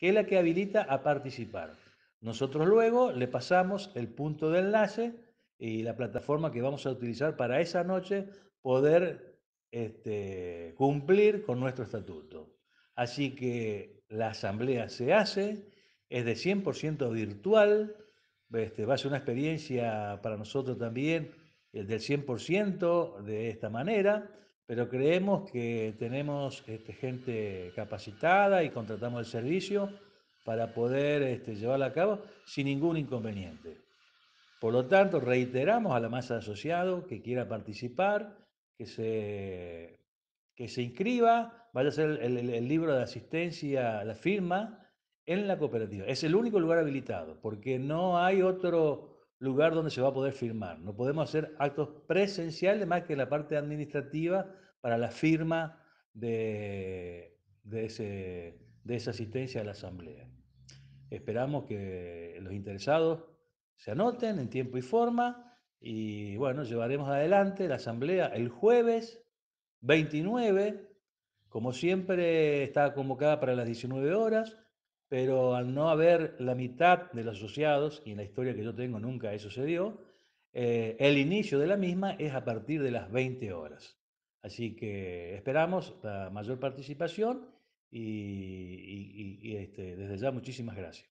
que es la que habilita a participar. Nosotros luego le pasamos el punto de enlace y la plataforma que vamos a utilizar para esa noche poder este, cumplir con nuestro estatuto. Así que la asamblea se hace, es de 100% virtual, este, va a ser una experiencia para nosotros también el eh, del 100% de esta manera pero creemos que tenemos este, gente capacitada y contratamos el servicio para poder este, llevarla a cabo sin ningún inconveniente. Por lo tanto, reiteramos a la masa de asociados que quiera participar, que se, que se inscriba, vaya a ser el, el libro de asistencia, la firma en la cooperativa. Es el único lugar habilitado, porque no hay otro lugar donde se va a poder firmar. No podemos hacer actos presenciales más que la parte administrativa para la firma de, esa asistencia a la asamblea. Esperamos que los interesados se anoten en tiempo y forma y bueno, llevaremos adelante la asamblea el jueves 29, como siempre está convocada para las 19 horas pero al no haber la mitad de los asociados, y en la historia que yo tengo nunca eso sucedió, eh, el inicio de la misma es a partir de las 20 horas. Así que esperamos la mayor participación y, este, desde ya muchísimas gracias.